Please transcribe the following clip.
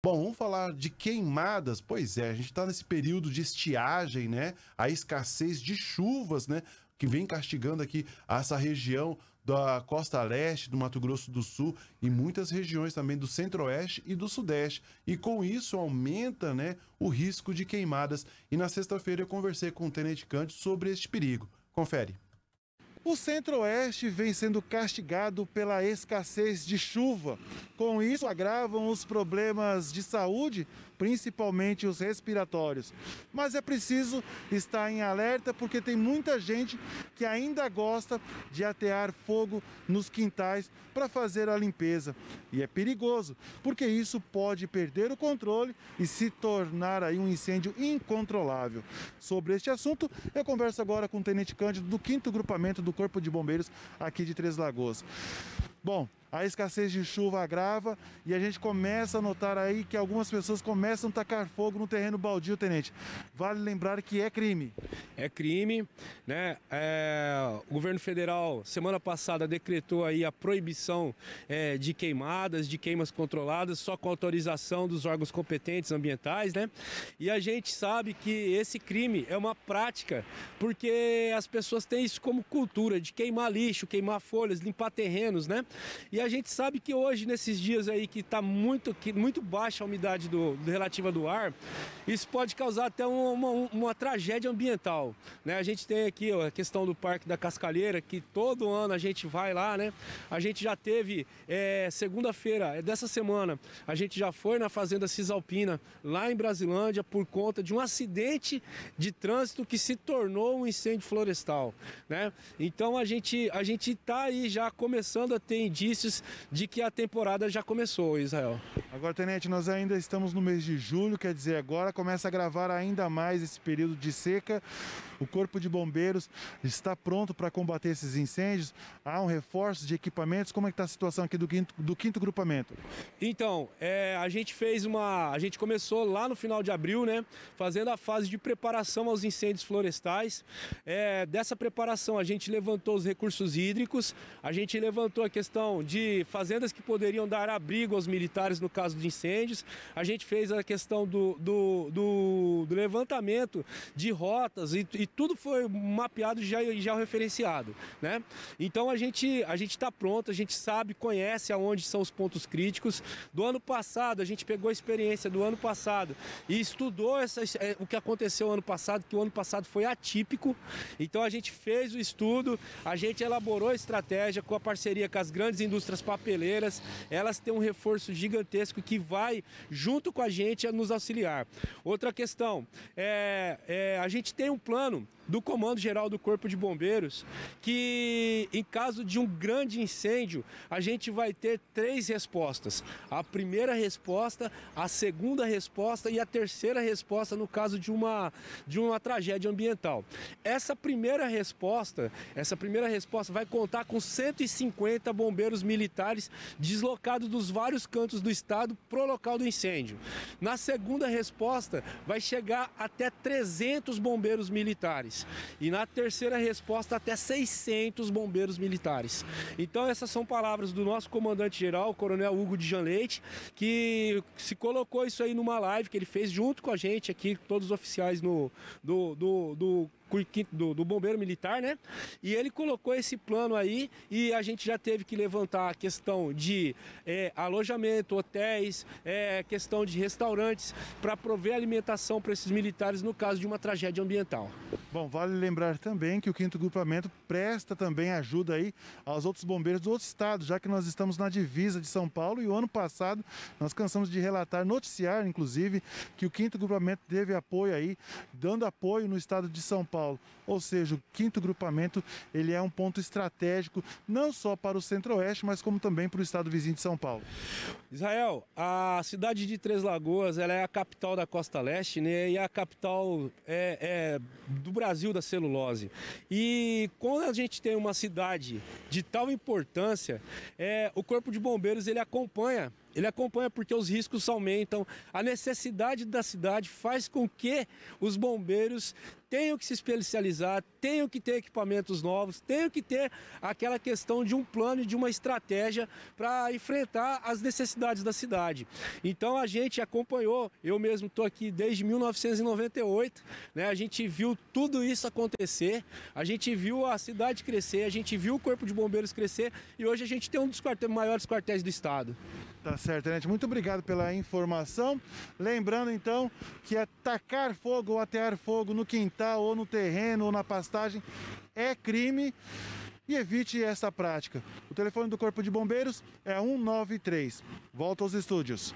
Bom, vamos falar de queimadas. Pois é, a gente está nesse período de estiagem, né? A escassez de chuvas, né? Que vem castigando aqui essa região da costa leste do Mato Grosso do Sul e muitas regiões também do centro-oeste e do sudeste. E com isso aumenta, né, o risco de queimadas. E na sexta-feira eu conversei com o Tenente Cante sobre este perigo. Confere. O Centro-Oeste vem sendo castigado pela escassez de chuva. Com isso, agravam os problemas de saúde, principalmente os respiratórios. Mas é preciso estar em alerta porque tem muita gente que ainda gosta de atear fogo nos quintais para fazer a limpeza. E é perigoso, porque isso pode perder o controle e se tornar aí um incêndio incontrolável. Sobre este assunto, eu converso agora com o Tenente Cândido do 5 Grupamento do do Corpo de Bombeiros aqui de Três Lagoas. Bom, a escassez de chuva agrava e a gente começa a notar aí que algumas pessoas começam a tacar fogo no terreno baldio, tenente. Vale lembrar que é crime. É crime, né? É, o governo federal, semana passada, decretou aí a proibição é, de queimadas, de queimas controladas, só com autorização dos órgãos competentes ambientais, né? E a gente sabe que esse crime é uma prática, porque as pessoas têm isso como cultura, de queimar lixo, queimar folhas, limpar terrenos, né? E e a gente sabe que hoje, nesses dias aí que está muito, que, muito baixa a umidade do, do, relativa do ar, isso pode causar até uma, uma, uma tragédia ambiental. Né? A gente tem aqui ó, a questão do Parque da Cascalheira, que todo ano a gente vai lá, né? A gente já teve é, segunda-feira é dessa semana, a gente já foi na Fazenda Cisalpina, lá em Brasilândia, por conta de um acidente de trânsito que se tornou um incêndio florestal. Né? Então a gente a está aí já começando a ter indícios antes de que a temporada já começou, Israel. Agora, Tenente, nós ainda estamos no mês de julho, quer dizer, agora começa a gravar ainda mais esse período de seca. O Corpo de Bombeiros está pronto para combater esses incêndios. Há um reforço de equipamentos. Como é que está a situação aqui do quinto, do quinto grupamento? Então, é, a gente fez uma. A gente começou lá no final de abril, né? Fazendo a fase de preparação aos incêndios florestais. É, dessa preparação, a gente levantou os recursos hídricos, a gente levantou a questão de de fazendas que poderiam dar abrigo aos militares no caso de incêndios. A gente fez a questão do, do, do, do levantamento de rotas e, e, tudo foi mapeado já já referenciado, né? Então a gente a gente está pronto, a gente sabe, conhece aonde são os pontos críticos. Do ano passado a gente pegou a experiência do ano passado e estudou essa, é, o que aconteceu ano passado, que o ano passado foi atípico. Então a gente fez o estudo, a gente elaborou a estratégia com a parceria com as grandes indústrias indústrias papeleiras, elas têm um reforço gigantesco que vai, junto com a gente, a nos auxiliar. Outra questão, é, é a gente tem um plano do Comando Geral do Corpo de Bombeiros, que em caso de um grande incêndio, a gente vai ter três respostas: a primeira resposta, a segunda resposta e a terceira resposta no caso de uma, de uma tragédia ambiental. Essa primeira resposta, essa primeira resposta vai contar com 150 bombeiros militares deslocados dos vários cantos do estado pro local do incêndio. Na segunda resposta, vai chegar até 300 bombeiros militares militares. E na terceira resposta, até 600 bombeiros militares. Então, essas são palavras do nosso comandante-geral, Coronel Hugo de Janleite, que se colocou isso aí numa live que ele fez junto com a gente aqui, todos os oficiais no, do, do, do do, do bombeiro militar, né? E ele colocou esse plano aí e a gente já teve que levantar a questão de é, alojamento, hotéis, é, questão de restaurantes para prover alimentação para esses militares no caso de uma tragédia ambiental. Bom, vale lembrar também que o quinto grupamento presta também ajuda aí aos outros bombeiros do outro estado, já que nós estamos na divisa de São Paulo e o ano passado nós cansamos de relatar, noticiar inclusive, que o quinto grupamento teve apoio aí, dando apoio no estado de São Paulo Paulo. Ou seja, o quinto grupamento ele é um ponto estratégico não só para o Centro-Oeste, mas como também para o estado vizinho de São Paulo. Israel, a cidade de Três Lagoas ela é a capital da Costa Leste né, e a capital é, é do Brasil da celulose. E quando a gente tem uma cidade de tal importância, é, o Corpo de Bombeiros ele acompanha ele acompanha porque os riscos aumentam. A necessidade da cidade faz com que os bombeiros tenham que se especializar, tenham que ter equipamentos novos, tenham que ter aquela questão de um plano e de uma estratégia para enfrentar as necessidades da cidade. Então a gente acompanhou, eu mesmo estou aqui desde 1998, né? A gente viu tudo isso acontecer, a gente viu a cidade crescer, a gente viu o corpo de bombeiros crescer e hoje a gente tem um dos quartéis, maiores quartéis do estado. Tá certo, né, gente. Muito obrigado pela informação. Lembrando então que atacar é tacar fogo ou atear fogo no quintal ou no terreno ou na pastagem é crime e evite essa prática. O telefone do Corpo de Bombeiros é 193. Volta aos estúdios.